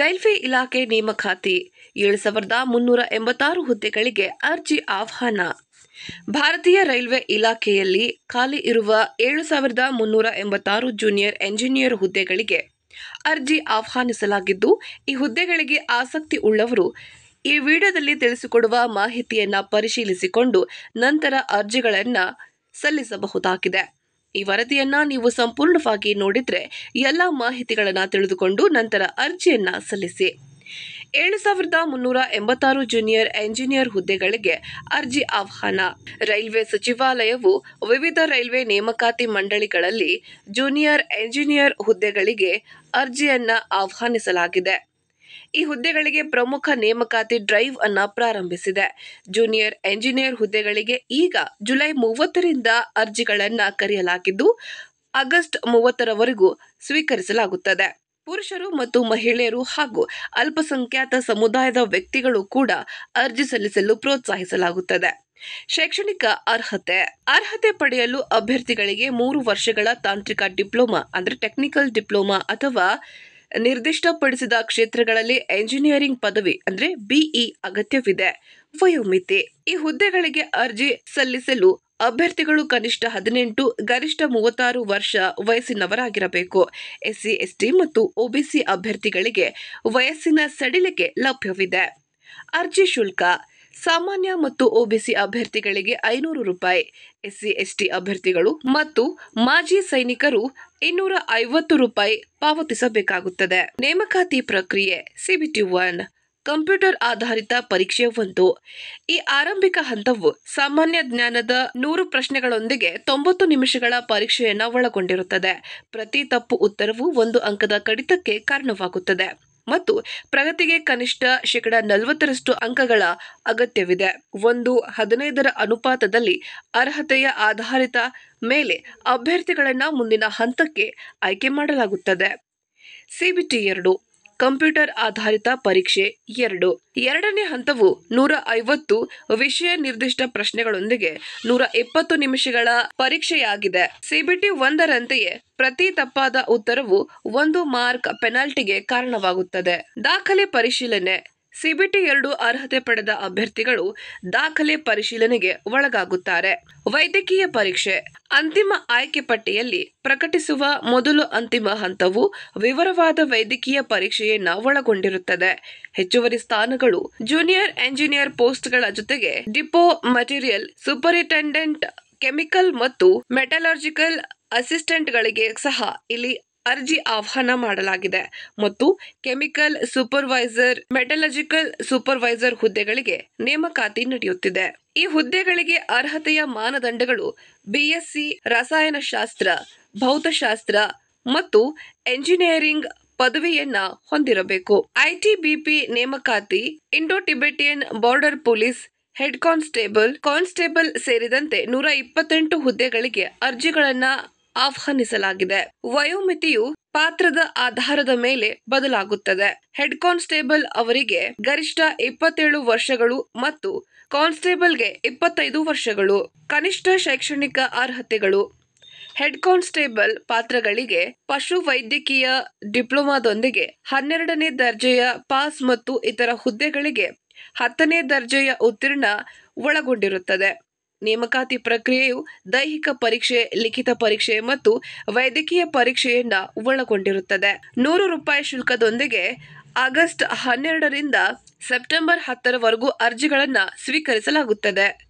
railway ಇಲಾಖೆ ನೇಮಕಾತಿ ಏಳು ಸಾವಿರದ ಮುನ್ನೂರ ಎಂಬತ್ತಾರು ಹುದ್ದೆಗಳಿಗೆ ಅರ್ಜಿ ಆಹ್ವಾನ ಭಾರತೀಯ ರೈಲ್ವೆ ಇಲಾಖೆಯಲ್ಲಿ ಖಾಲಿ ಇರುವ ಏಳು ಸಾವಿರದ ಮುನ್ನೂರ ಎಂಬತ್ತಾರು ಜೂನಿಯರ್ ಎಂಜಿನಿಯರ್ ಹುದ್ದೆಗಳಿಗೆ ಅರ್ಜಿ ಆಹ್ವಾನಿಸಲಾಗಿದ್ದು ಈ ಹುದ್ದೆಗಳಿಗೆ ಆಸಕ್ತಿ ಉಳ್ಳವರು ಈ ವಿಡಿಯೋದಲ್ಲಿ ತಿಳಿಸಿಕೊಡುವ ಮಾಹಿತಿಯನ್ನು ಪರಿಶೀಲಿಸಿಕೊಂಡು ನಂತರ ಅರ್ಜಿಗಳನ್ನು ಸಲ್ಲಿಸಬಹುದಾಗಿದೆ ಈ ವರದಿಯನ್ನ ನೀವು ಸಂಪೂರ್ಣವಾಗಿ ನೋಡಿದ್ರೆ ಎಲ್ಲ ಮಾಹಿತಿಗಳನ್ನು ತಿಳಿದುಕೊಂಡು ನಂತರ ಅರ್ಜಿಯನ್ನ ಸಲ್ಲಿಸಿ ಏಳು ಸಾವಿರದ ಮುನ್ನೂರ ಎಂಬತ್ತಾರು ಜೂನಿಯರ್ ಎಂಜಿನಿಯರ್ ಹುದ್ದೆಗಳಿಗೆ ಅರ್ಜಿ ಆಹ್ವಾನ ರೈಲ್ವೆ ಸಚಿವಾಲಯವು ವಿವಿಧ ರೈಲ್ವೆ ನೇಮಕಾತಿ ಮಂಡಳಿಗಳಲ್ಲಿ ಜೂನಿಯರ್ ಎಂಜಿನಿಯರ್ ಹುದ್ದೆಗಳಿಗೆ ಅರ್ಜಿಯನ್ನ ಆಹ್ವಾನಿಸಲಾಗಿದೆ ಈ ಹುದ್ದೆಗಳಿಗೆ ಪ್ರಮುಖ ನೇಮಕಾತಿ ಡ್ರೈವ್ ಅನ್ನ ಪ್ರಾರಂಭಿಸಿದೆ ಜೂನಿಯರ್ ಎಂಜಿನಿಯರ್ ಹುದ್ದೆಗಳಿಗೆ ಈಗ ಜುಲೈ ಮೂವತ್ತರಿಂದ ಅರ್ಜಿಗಳನ್ನು ಕರೆಯಲಾಗಿದ್ದು ಆಗಸ್ಟ್ ಮೂವತ್ತರವರೆಗೂ ಸ್ವೀಕರಿಸಲಾಗುತ್ತದೆ ಪುರುಷರು ಮತ್ತು ಮಹಿಳೆಯರು ಹಾಗೂ ಅಲ್ಪಸಂಖ್ಯಾತ ಸಮುದಾಯದ ವ್ಯಕ್ತಿಗಳು ಕೂಡ ಅರ್ಜಿ ಸಲ್ಲಿಸಲು ಪ್ರೋತ್ಸಾಹಿಸಲಾಗುತ್ತದೆ ಶೈಕ್ಷಣಿಕ ಅರ್ಹತೆ ಅರ್ಹತೆ ಪಡೆಯಲು ಅಭ್ಯರ್ಥಿಗಳಿಗೆ ಮೂರು ವರ್ಷಗಳ ತಾಂತ್ರಿಕ ಡಿಪ್ಲೊಮಾ ಅಂದರೆ ಟೆಕ್ನಿಕಲ್ ಡಿಪ್ಲೊಮಾ ಅಥವಾ ನಿರ್ದಿಷ್ಟಪಡಿಸಿದ ಕ್ಷೇತ್ರಗಳಲ್ಲಿ ಎಂಜಿನಿಯರಿಂಗ್ ಪದವಿ ಅಂದರೆ ಬಿಇ e ಅಗತ್ಯವಿದೆ ವಯೋಮಿತಿ ಈ ಹುದ್ದೆಗಳಿಗೆ ಅರ್ಜಿ ಸಲ್ಲಿಸಲು ಅಭ್ಯರ್ಥಿಗಳು ಕನಿಷ್ಠ ಹದಿನೆಂಟು ಗರಿಷ್ಠ ಮೂವತ್ತಾರು ವರ್ಷ ವಯಸ್ಸಿನವರಾಗಿರಬೇಕು ಎಸ್ಸಿ ಎಸ್ಟಿ ಮತ್ತು ಒಬಿಸಿ ಅಭ್ಯರ್ಥಿಗಳಿಗೆ ವಯಸ್ಸಿನ ಸಡಿಲಿಕೆ ಲಭ್ಯವಿದೆ ಅರ್ಜಿ ಶುಲ್ಕ ಸಾಮಾನ್ಯ ಮತ್ತು ಒಬಿಸಿ ಅಭ್ಯರ್ಥಿಗಳಿಗೆ ಐನೂರು ರೂಪಾಯಿ ಎಸ್ಸಿ ಎಸ್ಟಿ ಅಭ್ಯರ್ಥಿಗಳು ಮತ್ತು ಮಾಜಿ ಸೈನಿಕರು ಇನ್ನೂರ ಐವತ್ತು ರೂಪಾಯಿ ಪಾವತಿಸಬೇಕಾಗುತ್ತದೆ ನೇಮಕಾತಿ ಪ್ರಕ್ರಿಯೆ ಸಿಬಿಟಿ ಒನ್ ಕಂಪ್ಯೂಟರ್ ಆಧಾರಿತ ಪರೀಕ್ಷೆ ಒಂದು ಈ ಆರಂಭಿಕ ಹಂತವು ಸಾಮಾನ್ಯ ಜ್ಞಾನದ ನೂರು ಪ್ರಶ್ನೆಗಳೊಂದಿಗೆ ತೊಂಬತ್ತು ನಿಮಿಷಗಳ ಪರೀಕ್ಷೆಯನ್ನು ಒಳಗೊಂಡಿರುತ್ತದೆ ಪ್ರತಿ ತಪ್ಪು ಉತ್ತರವು ಒಂದು ಅಂಕದ ಕಡಿತಕ್ಕೆ ಕಾರಣವಾಗುತ್ತದೆ ಮತ್ತು ಪ್ರಗತಿಗೆ ಕನಿಷ್ಠ ಶೇಕಡ ನಲವತ್ತರಷ್ಟು ಅಂಕಗಳ ಅಗತ್ಯವಿದೆ ಒಂದು ಹದಿನೈದರ ಅನುಪಾತದಲ್ಲಿ ಅರ್ಹತೆಯ ಆಧಾರಿತ ಮೇಲೆ ಅಭ್ಯರ್ಥಿಗಳನ್ನು ಮುಂದಿನ ಹಂತಕ್ಕೆ ಆಯ್ಕೆ ಮಾಡಲಾಗುತ್ತದೆ ಸಿಬಿಟಿ ಎರಡು ಕಂಪ್ಯೂಟರ್ ಆಧಾರಿತ ಪರೀಕ್ಷೆ ಎರಡು ಎರಡನೇ ಹಂತವು ನೂರ ಐವತ್ತು ವಿಷಯ ನಿರ್ದಿಷ್ಟ ಪ್ರಶ್ನೆಗಳೊಂದಿಗೆ ನೂರ ಇಪ್ಪತ್ತು ನಿಮಿಷಗಳ ಪರೀಕ್ಷೆಯಾಗಿದೆ ಸಿಬಿಟಿ ಒಂದರಂತೆಯೇ ಪ್ರತಿ ತಪ್ಪಾದ ಉತ್ತರವು ಒಂದು ಮಾರ್ಕ್ ಪೆನಾಲ್ಟಿಗೆ ಕಾರಣವಾಗುತ್ತದೆ ದಾಖಲೆ ಪರಿಶೀಲನೆ ಸಿಬಿಟಿ ಎರಡು ಅರ್ಹತೆ ಪಡೆದ ಅಭ್ಯರ್ಥಿಗಳು ದಾಖಲೆ ಪರಿಶೀಲನೆಗೆ ಒಳಗಾಗುತ್ತಾರೆ ವೈದ್ಯಕೀಯ ಪರೀಕ್ಷೆ ಅಂತಿಮ ಆಯ್ಕೆ ಪಟ್ಟಿಯಲ್ಲಿ ಪ್ರಕಟಿಸುವ ಮೊದಲು ಅಂತಿಮ ಹಂತವು ವಿವರವಾದ ವೈದ್ಯಕೀಯ ಪರೀಕ್ಷೆಯನ್ನು ಒಳಗೊಂಡಿರುತ್ತದೆ ಹೆಚ್ಚುವರಿ ಸ್ಥಾನಗಳು ಜೂನಿಯರ್ ಎಂಜಿನಿಯರ್ ಪೋಸ್ಟ್ಗಳ ಜೊತೆಗೆ ಡಿಪೋ ಮಟೀರಿಯಲ್ ಸೂಪರಿಂಟೆಂಡೆಂಟ್ ಕೆಮಿಕಲ್ ಮತ್ತು ಮೆಟಲರ್ಜಿಕಲ್ ಅಸಿಸ್ಟೆಂಟ್ಗಳಿಗೆ ಸಹ ಇಲ್ಲಿ ಅರ್ಜಿ ಆಹ್ವಾನ ಮಾಡಲಾಗಿದೆ ಮತ್ತು ಕೆಮಿಕಲ್ ಸೂಪರ್ವೈಸರ್ ಮೆಟಲಜಿಕಲ್ ಸೂಪರ್ವೈಸರ್ ಹುದ್ದೆಗಳಿಗೆ ನೇಮಕಾತಿ ನಡೆಯುತ್ತಿದೆ ಈ ಹುದ್ದೆಗಳಿಗೆ ಅರ್ಹತೆಯ ಮಾನದಂಡಗಳು ಬಿಎಸ್ಸಿ ರಸಾಯನಶಾಸ್ತ್ರ ಭೌತಶಾಸ್ತ್ರ ಮತ್ತು ಎಂಜಿನಿಯರಿಂಗ್ ಪದವಿಯನ್ನ ಹೊಂದಿರಬೇಕು ಐಟಿಬಿಪಿ ನೇಮಕಾತಿ Indo Tibetan border police head constable constable ಸೇರಿದಂತೆ ನೂರ ಇಪ್ಪತ್ತೆಂಟು ಹುದ್ದೆಗಳಿಗೆ ಅರ್ಜಿಗಳನ್ನ ಆಹ್ವಾನಿಸಲಾಗಿದೆ ವಯೋಮಿತಿಯು ಪಾತ್ರದ ಆಧಾರದ ಮೇಲೆ ಬದಲಾಗುತ್ತದೆ ಹೆಡ್ ಕಾನ್ಸ್ಟೇಬಲ್ ಅವರಿಗೆ ಗರಿಷ್ಠ ಇಪ್ಪತ್ತೇಳು ವರ್ಷಗಳು ಮತ್ತು ಕಾನ್ಸ್ಟೇಬಲ್ಗೆ ಇಪ್ಪತ್ತೈದು ವರ್ಷಗಳು ಕನಿಷ್ಠ ಶೈಕ್ಷಣಿಕ ಅರ್ಹತೆಗಳು ಹೆಡ್ ಕಾನ್ಸ್ಟೇಬಲ್ ಪಾತ್ರಗಳಿಗೆ ಪಶು ವೈದ್ಯಕೀಯ ಡಿಪ್ಲೊಮಾದೊಂದಿಗೆ ಹನ್ನೆರಡನೇ ದರ್ಜೆಯ ಪಾಸ್ ಮತ್ತು ಇತರ ಹುದ್ದೆಗಳಿಗೆ ಹತ್ತನೇ ದರ್ಜೆಯ ಉತ್ತೀರ್ಣ ಒಳಗೊಂಡಿರುತ್ತದೆ ನೇಮಕಾತಿ ಪ್ರಕ್ರಿಯೆಯು ದೈಹಿಕ ಪರೀಕ್ಷೆ ಲಿಖಿತ ಪರೀಕ್ಷೆ ಮತ್ತು ವೈದ್ಯಕೀಯ ಪರೀಕ್ಷೆಯನ್ನ ಒಳಗೊಂಡಿರುತ್ತದೆ ನೂರು ರೂಪಾಯಿ ಶುಲ್ಕದೊಂದಿಗೆ ಆಗಸ್ಟ್ ಹನ್ನೆರಡರಿಂದ ಸೆಪ್ಟೆಂಬರ್ ಹತ್ತರವರೆಗೂ ಅರ್ಜಿಗಳನ್ನು ಸ್ವೀಕರಿಸಲಾಗುತ್ತದೆ